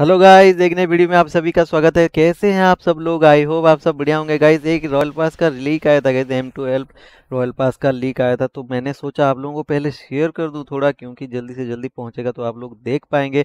Hello guys एक नए video में आप सभी का स्वागत है कैसे हैं आप सब लोग आई होप आप सब बढ़िया होंगे गाइस एक रॉयल पास का लीक आया था guys M twelve royal pass का लीक आया था तो मैंने सोचा आप लोगों को पहले शेयर कर दूं थोड़ा क्योंकि जल्दी से जल्दी पहुंचेगा तो आप लोग देख पाएंगे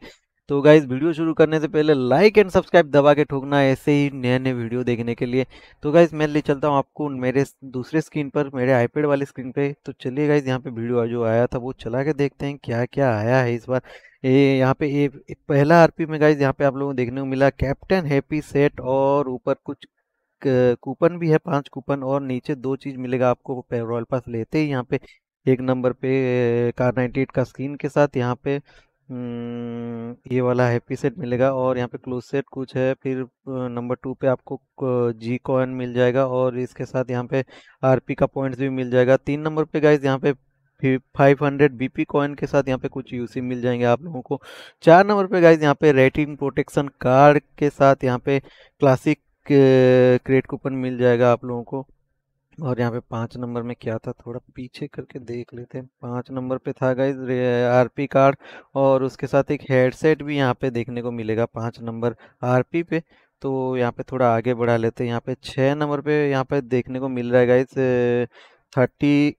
तो गाइज वीडियो शुरू करने से पहले लाइक एंड सब्सक्राइब दबा के ठोकना ऐसे ही नए नए वीडियो देखने के लिए तो गाइज मैं ले चलता हूँ आपको मेरे दूसरे स्क्रीन पर मेरे आईपेड वाली स्क्रीन पे तो चलिए गाइज यहाँ पे वीडियो जो आया था वो चला के देखते हैं क्या क्या आया है इस बार ये यहाँ पे ये पहला आरपी में गाइज यहाँ पे आप लोगों को देखने को मिला कैप्टन हैप्पी सेट और ऊपर कुछ कूपन भी है पांच कूपन और नीचे दो चीज़ मिलेगा आपको रॉयल पास लेते ही यहाँ पे एक नंबर पे कार नाइन्टी एट का स्क्रीन के साथ यहाँ पे हम्म, ये वाला हैप्पी सेट मिलेगा और यहाँ पे क्लोज सेट कुछ है फिर नंबर टू पे आपको जी कॉइन मिल जाएगा और इसके साथ यहाँ पे आरपी का पॉइंट्स भी मिल जाएगा तीन नंबर पे गाइज यहाँ पे फाइव हंड्रेड पी कॉइन के साथ यहाँ पे कुछ यूसी मिल जाएंगे आप लोगों को चार नंबर पे गाइज यहाँ पे रेटिन प्रोटेक्शन कार्ड के साथ यहाँ पे क्लासिक क्रेड कूपन मिल जाएगा आप लोगों को और यहाँ पे पाँच नंबर में क्या था थोड़ा पीछे करके देख लेते हैं पाँच नंबर पे था गाइज पी कार्ड और उसके साथ एक हेडसेट भी यहाँ पे देखने को मिलेगा पाँच नंबर पी पे तो यहाँ पे थोड़ा आगे बढ़ा लेते हैं यहाँ पे छः नंबर पे यहाँ पे देखने को मिल रहा है guys thirty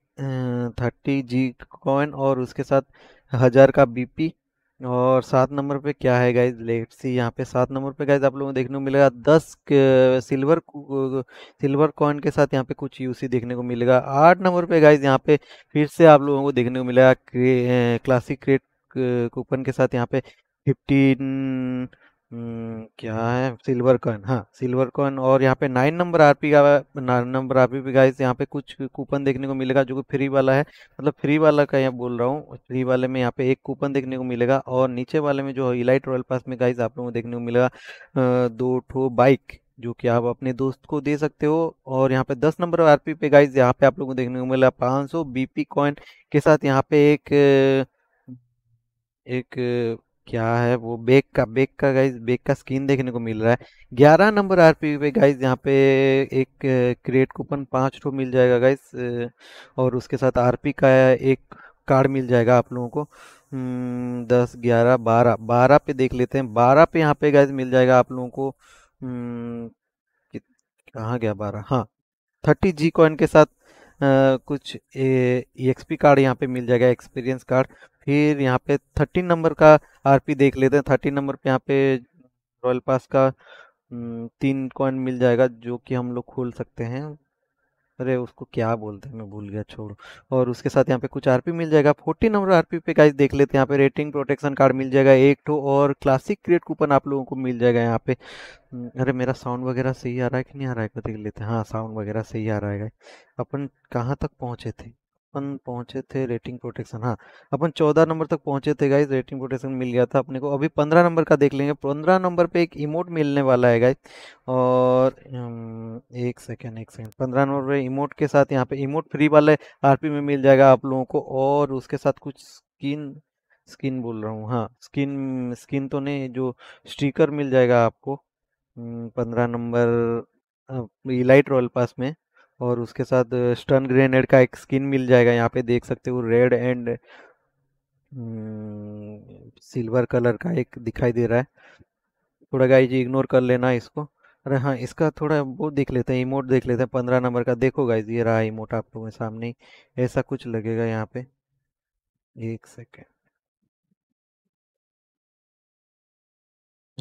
thirty G coin और उसके साथ हज़ार का बीपी और सात नंबर पे क्या है गाइज लेट सी यहाँ पे सात नंबर पे गाइज आप लोगों को देखने को मिलेगा दस सिल्वर सिल्वर कॉइन के साथ यहाँ पे कुछ यूसी देखने को मिलेगा आठ नंबर पे गाइज यहाँ पे फिर से आप लोगों को देखने को मिलेगा क्लासिक क्रेट कूपन के साथ यहाँ पे फिफ्टीन हम्म, क्या है सिल्वर कॉइन हाँ सिल्वर कॉइन और यहाँ पे नाइन नंबर आरपी का nine number RP P guys यहाँ पे कुछ कूपन देखने को मिलेगा जो कि फ्री वाला है मतलब फ्री वाला का यहाँ बोल रहा हूँ फ्री वाले में यहाँ पे एक कूपन देखने को मिलेगा और नीचे वाले में जो है इलाइट रॉयल पास में गाइस आप लोगों को देखने को मिलेगा दो ठो बाइक जो कि आप अपने दोस्त को दे सकते हो और यहाँ पे दस नंबर आरपी पे गाइज यहाँ पे आप लोगों को देखने को मिला पाँच सौ बीपी कॉइन के साथ यहाँ पे एक एक क्या है वो बेक का बेक का गाइज बेक का स्क्रीन देखने को मिल रहा है ग्यारह नंबर पी पे गाइज यहाँ पे एक क्रिएट कूपन पाँच रो मिल जाएगा गाइज और उसके साथ पी का एक कार्ड मिल जाएगा आप लोगों को हम्म, दस ग्यारह बारह बारह पे देख लेते हैं बारह पे यहाँ पे गाइज मिल जाएगा आप लोगों को हम्म, कहाँ गया बारह हाँ थर्टी जी कॉइन के साथ आ, कुछ एक्सपी कार्ड e यहाँ पे मिल जाएगा एक्सपीरियंस कार्ड फिर यहाँ पे थर्टीन नंबर का आरपी देख लेते हैं थर्टीन नंबर पे यहाँ पे रॉयल पास का हम्म, तीन कॉइन मिल जाएगा जो कि हम लोग खोल सकते हैं अरे उसको क्या बोलते हैं मैं भूल गया छोड़ और उसके साथ यहाँ पे कुछ आरपी मिल जाएगा फोर्टीन नंबर आरपी पे गाइस देख लेते हैं यहाँ पे रेटिंग प्रोटेक्शन कार्ड मिल जाएगा एक टू और क्लासिक क्रिएट कूपन आप लोगों को मिल जाएगा यहाँ पे हम्म, अरे मेरा साउंड वगैरह सही आ रहा है कि नहीं आ रहा है देख लेते हैं हाँ साउंड वगैरह सही आ रहा है अपन कहाँ तक पहुँचे थे अपन पहुंचे थे रेटिंग प्रोटेक्शन हाँ अपन चौदह नंबर तक पहुंचे थे गाइज रेटिंग प्रोटेक्शन मिल गया था अपने को अभी पंद्रह नंबर का देख लेंगे पंद्रह नंबर पे एक इमोट मिलने वाला है गाइज और एक सेकेंड एक सेकेंड पंद्रह नंबर पे इमोट के साथ यहाँ पे इमोट फ्री वाले आरपी में मिल जाएगा आप लोगों को और उसके साथ कुछ स्किन स्किन बोल रहा हूँ हाँ स्किन स्किन तो नहीं जो स्टीकर मिल जाएगा आपको पंद्रह नंबर इलाइट रॉयल पास में और उसके साथ स्टन ग्रेनेड का एक स्किन मिल जाएगा यहाँ पे देख सकते हो रेड एंड सिल्वर कलर का एक दिखाई दे रहा है थोड़ा गाई जी इग्नोर कर लेना इसको अरे हाँ इसका थोड़ा वो देख लेते हैं इमोट देख लेते हैं पंद्रह नंबर का देखो गाइज ये रहा इमोट आप लोगों के सामने ऐसा कुछ लगेगा यहाँ पे एक सेकेंड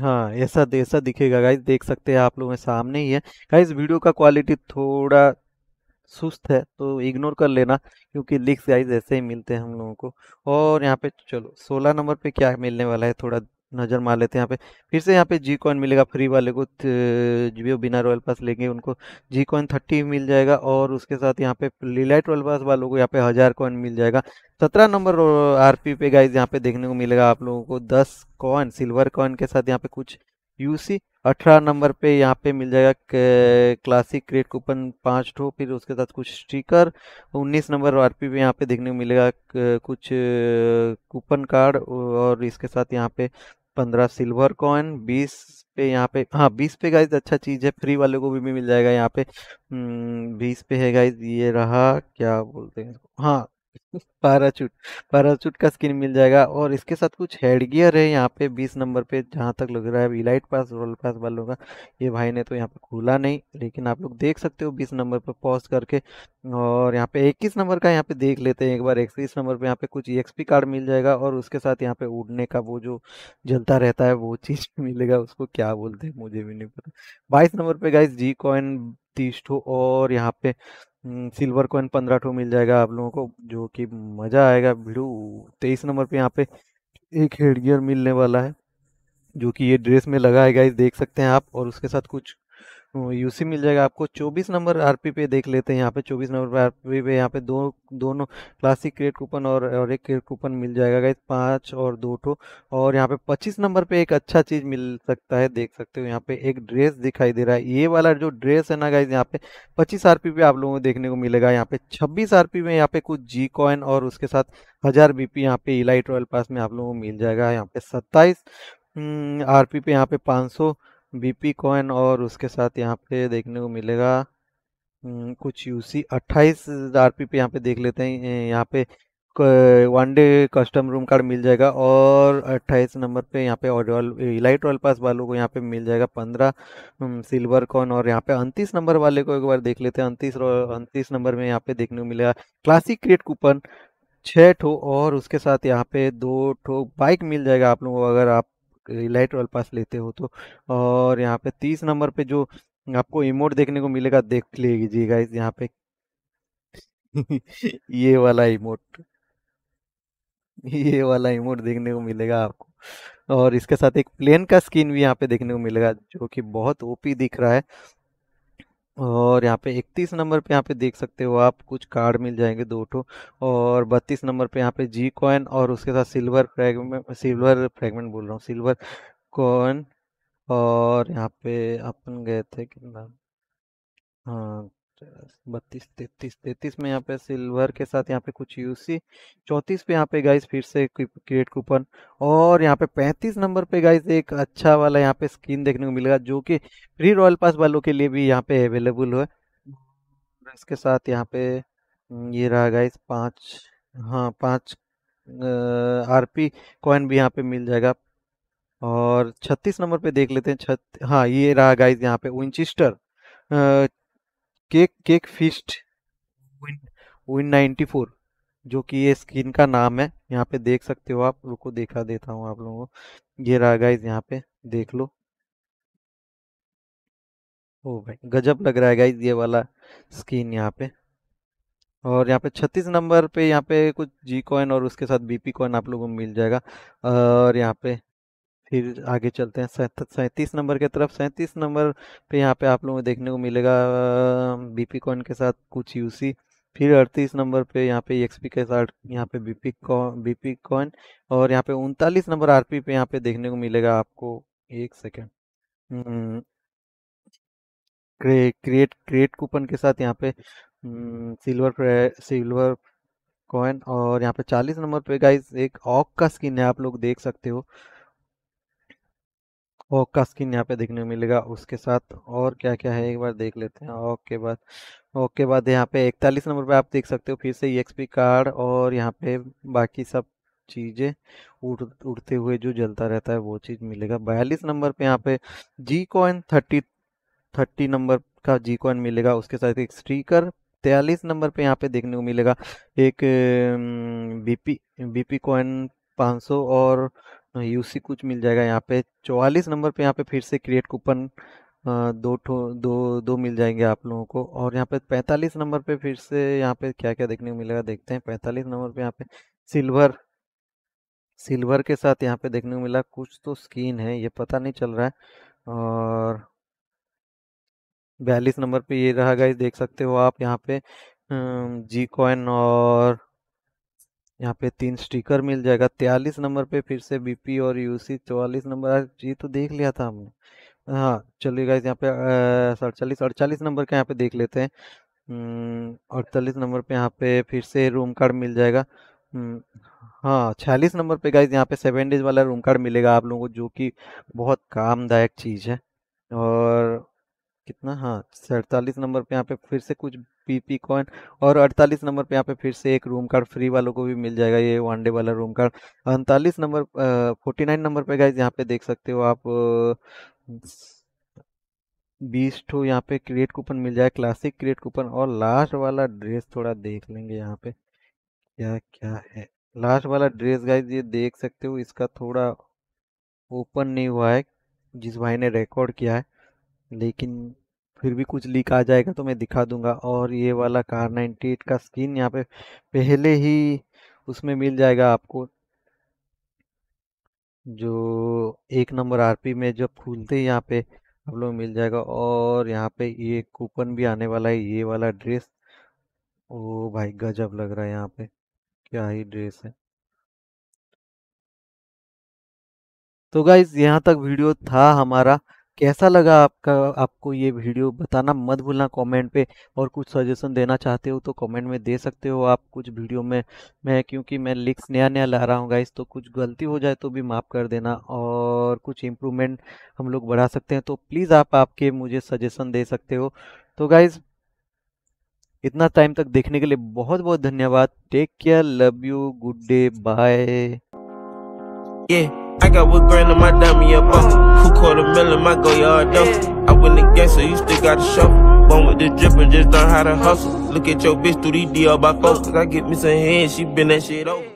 हाँ ऐसा ऐसा दिखेगा गाइज देख सकते हैं आप लोगों के सामने ही है गाइज वीडियो का क्वालिटी थोड़ा सुस्त है तो इग्नोर कर लेना क्योंकि लिक्स गाइज ऐसे ही मिलते हैं हम लोगों को और यहाँ पे चलो सोलह नंबर पे क्या मिलने वाला है थोड़ा नज़र मार लेते हैं यहाँ पे फिर से यहाँ पे जी कॉइन मिलेगा फ्री वाले को जो बिना रॉयल पास लेंगे उनको जी कॉइन थर्टी मिल जाएगा और उसके साथ यहाँ पे लीलाइट रॉयल पास वालों को यहाँ पे हज़ार कॉइन मिल जाएगा सत्रह नंबर आरपी पे गाइज यहाँ पे देखने को मिलेगा आप लोगों को दस कॉइन सिल्वर कॉइन के साथ यहाँ पे कुछ यूसी अठारह नंबर पे यहाँ पे मिल जाएगा क्लासिक क्रेट कूपन पाँच ठो फिर उसके साथ कुछ स्टिकर उन्नीस नंबर आरपी पे यहाँ पे देखने को मिलेगा कुछ कूपन कार्ड और इसके साथ यहाँ पे पंद्रह सिल्वर कॉइन बीस पे यहाँ पे हाँ बीस पे गाइज अच्छा चीज़ है फ्री वाले को भी, भी मिल जाएगा यहाँ पे हम्म, बीस पे है गाइज ये रहा क्या बोलते हैं हाँ पैराचूट पैराचूट का स्किन मिल जाएगा और इसके साथ कुछ हेडगियर है यहाँ पे 20 नंबर पे जहाँ तक लग रहा है इलाइट पास रोल पास वालों का ये भाई ने तो यहाँ पे खुला नहीं लेकिन आप लोग देख सकते हो 20 नंबर पर पॉज करके और यहाँ पे 21 नंबर का यहाँ पे देख लेते हैं एक बार इक्कीस नंबर पर यहाँ पे कुछ ई e कार्ड मिल जाएगा और उसके साथ यहाँ पे उड़ने का वो जो जलता रहता है वो चीज़ मिलेगा उसको क्या बोलते हैं मुझे भी नहीं पता बाईस नंबर पर गाइज जी कॉइन तीस ठो और यहाँ पे सिल्वर कॉइन पंद्रह ठो मिल जाएगा आप लोगों को जो कि मज़ा आएगा भिडू तेईस नंबर पे यहाँ पे एक हेडगियर मिलने वाला है जो कि ये ड्रेस में लगा है गाइस देख सकते हैं आप और उसके साथ कुछ यूसी मिल जाएगा आपको 24 नंबर आरपी पे देख लेते हैं यहाँ पे 24 नंबर पे आरपी पे यहाँ पे दो दोनों क्लासिक क्रेड कूपन और और एक क्रेड कूपन मिल जाएगा गाइज पाँच और दो टो और यहाँ पे 25 नंबर पे एक अच्छा चीज़ मिल सकता है देख सकते हो यहाँ पे एक ड्रेस दिखाई दे रहा है ये वाला जो ड्रेस है ना गाइज यहाँ पे पच्चीस आर पे आप लोगों को देखने को मिलेगा यहाँ पे छब्बीस आर में यहाँ पे कुछ जी कॉइन और उसके साथ हज़ार बी पी यहाँ पे इलाइट रॉयल पास में आप लोगों को मिल जाएगा यहाँ पे सत्ताईस हम्म, आर पे यहाँ पे पाँच बीपी कॉइन और उसके साथ यहाँ पे देखने को मिलेगा कुछ यूसी 28 आरपी पे यहाँ पे देख लेते हैं यहाँ पे one day custom room card मिल जाएगा और 28 नंबर पे यहाँ पे ऑडल इलाइट रॉयल पास वालों को यहाँ पे मिल जाएगा 15 सिल्वर कॉन और यहाँ पे उनतीस नंबर वाले को एक बार देख लेते हैं उनतीस उनतीस नंबर में यहाँ पे देखने को मिलेगा क्लासिक क्रेट कूपन छः ठो और उसके साथ यहाँ पे दो ठो बाइक मिल जाएगा आप लोगों को अगर आप लाइट वाल पास लेते हो तो और यहाँ पे तीस नंबर पे जो आपको इमोट देखने को मिलेगा देख लीजिएगा इस यहाँ पे ये वाला इमोट ये वाला इमोट देखने को मिलेगा आपको और इसके साथ एक प्लेन का स्किन भी यहाँ पे देखने को मिलेगा जो कि बहुत ओपी दिख रहा है और यहाँ पे 31 नंबर पे यहाँ पे देख सकते हो आप कुछ कार्ड मिल जाएंगे दो टो और 32 नंबर पे यहाँ पे जी कॉइन और उसके साथ सिल्वर फ्रेगमेंट सिल्वर फ्रेगमेंट बोल रहा हूँ सिल्वर कॉइन और यहाँ पे अपन गए थे कितना हाँ बत्तीस तैतीस तैतीस में यहाँ पे सिल्वर के साथ यहाँ पे कुछ यूसी चौंतीस पे यहाँ पे गाइस फिर से क्रिएट कूपन और यहाँ पे पैंतीस नंबर पे गाइस एक अच्छा वाला यहाँ पे स्क्रीन देखने को मिलेगा जो कि फ्री रॉयल पास वालों के लिए भी यहाँ पे अवेलेबल है इसके साथ यहाँ पे हम्म, ये रहा गाइस पाँच हाँ पाँच आरपी कॉइन भी यहाँ पे मिल जाएगा और छत्तीस नंबर पे देख लेते हैं छत हाँ ये रहा गाइस यहाँ पे Winchester cake cake fist win win ninety four जो कि ये स्किन का नाम है यहाँ पे देख सकते हो आप रुको देखा देता हूँ आप लोगों को ये रहा गाइज यहाँ पे देख लो ओ भाई गजब लग रहा है गाइज ये वाला स्किन यहाँ पे और यहाँ पे छत्तीस नंबर पे यहाँ पे कुछ जी कॉइन और उसके साथ बीपी कॉइन आप लोगों को मिल जाएगा और यहाँ पे फिर आगे चलते हैं सैंतीस नंबर के तरफ सैंतीस नंबर पे यहाँ पे आप लोगों को देखने को मिलेगा बीपी कॉइन के साथ कुछ यूसी फिर अड़तीस नंबर पे यहाँ पे एक्सपी e के साथ यहाँ पे बीपी कॉइन बीपी कॉइन और यहाँ पे उनतालीस नंबर आरपी पे यहाँ पे देखने को मिलेगा आपको एक सेकेंड क्रिएट क्रिएट कूपन के साथ यहाँ पे सिल्वर सिल्वर कॉइन और यहाँ पे चालीस नंबर पे गाइस एक ऑक का स्किन है आप लोग देख सकते हो ओक का स्किन यहाँ पे देखने को मिलेगा उसके साथ और क्या क्या है एक बार देख लेते हैं ओक के बाद ओक के बाद यहाँ पे इकतालीस नंबर पे आप देख सकते हो फिर से ई e कार्ड और यहाँ पे बाकी सब चीज़ें उड़ उड़ते हुए जो जलता रहता है वो चीज़ मिलेगा बयालीस नंबर पे यहाँ पे G coin thirty thirty number का जी कॉइन मिलेगा उसके साथ एक स्टीकर तैयलीस नंबर पर यहाँ पे देखने को मिलेगा एक बी पी कॉइन पाँच और यूसी कुछ मिल जाएगा यहाँ पे चौवालीस नंबर पे यहाँ पे फिर से क्रिएट कूपन दो ठो दो दो मिल जाएंगे आप लोगों को और यहाँ पे पैंतालीस नंबर पे फिर से यहाँ पे क्या क्या देखने को मिलेगा देखते हैं पैंतालीस नंबर पे यहाँ पे सिल्वर सिल्वर के साथ यहाँ पे देखने को मिला कुछ तो स्कीन है ये पता नहीं चल रहा है और बयालीस नंबर पे ये रहा गाइस देख सकते हो आप यहाँ पे जी कॉइन और यहाँ पे तीन स्टिकर मिल जाएगा तयालीस नंबर पे फिर से बीपी और यूसी चौवालीस नंबर जी तो देख लिया था हमने हाँ चलिए गाइस यहाँ पे सड़चालीस अड़चालीस नंबर का यहाँ पे देख लेते हैं हम्म, अड़तालीस नंबर पे यहाँ पे फिर से रूम कार्ड मिल जाएगा हम्म, हाँ छियालीस नंबर पे गाइज यहाँ पे सेवन डेज वाला रूम कार्ड मिलेगा आप लोगों को जो कि बहुत कामदायक चीज़ है और कितना हाँ सैतालीस नंबर पे यहाँ पे फिर से कुछ पीपी कॉइन और 48 नंबर पे यहाँ पे फिर से एक रूम कार्ड फ्री वालों को भी मिल जाएगा ये वन डे वाला रूम कार्ड अड़तालीस नंबर फोर्टी नाइन नंबर पे गाइज यहाँ पे देख सकते हो आप बीस टू यहाँ पे क्रिएट कूपन मिल जाए क्लासिक क्रिएट कूपन और लास्ट वाला ड्रेस थोड़ा देख लेंगे यहाँ पे क्या क्या है लास्ट वाला ड्रेस गाइज ये देख सकते हो इसका थोड़ा ओपन नहीं हुआ है जिस भाई ने रिकॉर्ड किया है लेकिन फिर भी कुछ लीक आ जाएगा तो मैं दिखा दूंगा और ये वाला कार 98 का स्क्रीन यहाँ पे पहले ही उसमें मिल जाएगा आपको जो एक नंबर आरपी में जब खुलते ही यहाँ पे आप लोग मिल जाएगा और यहाँ पे ये कूपन भी आने वाला है ये वाला ड्रेस ओ भाई गजब लग रहा है यहाँ पे क्या ही ड्रेस है तो गाइज यहाँ तक वीडियो था हमारा कैसा लगा आपका आपको ये वीडियो बताना मत भूलना कमेंट पे और कुछ सजेशन देना चाहते हो तो कमेंट में दे सकते हो आप कुछ वीडियो में मैं क्योंकि मैं लिक्स नया नया ला रहा हूँ गाइस तो कुछ गलती हो जाए तो भी माफ़ कर देना और कुछ इम्प्रूवमेंट हम लोग बढ़ा सकते हैं तो प्लीज़ आप आपके मुझे सजेशन दे सकते हो तो गाइज़ इतना टाइम तक देखने के लिए बहुत बहुत धन्यवाद take care love you good day bye I got one grand in my dummy up buck. Who caught a million? My go yard dump. I win the game, so you still got a show. Born with the drippin', just learn how to hustle. Look at your bitch through these DL by focus. I get me some hands, she been that shit over.